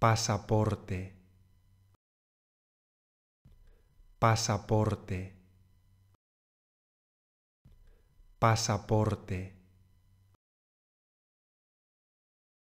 pasaporte, pasaporte, pasaporte.